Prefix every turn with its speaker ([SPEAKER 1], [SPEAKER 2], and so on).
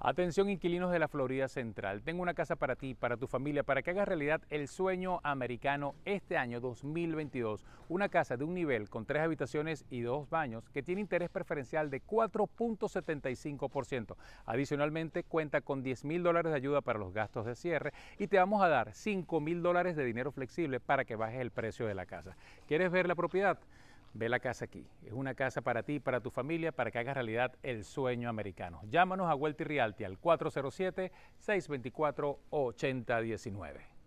[SPEAKER 1] Atención inquilinos de la Florida Central, tengo una casa para ti, para tu familia, para que hagas realidad el sueño americano este año 2022. Una casa de un nivel con tres habitaciones y dos baños que tiene interés preferencial de 4.75%. Adicionalmente cuenta con 10 mil dólares de ayuda para los gastos de cierre y te vamos a dar 5 mil dólares de dinero flexible para que bajes el precio de la casa. ¿Quieres ver la propiedad? ve la casa aquí. Es una casa para ti para tu familia para que hagas realidad el sueño americano. Llámanos a Welty Realty al 407-624-8019.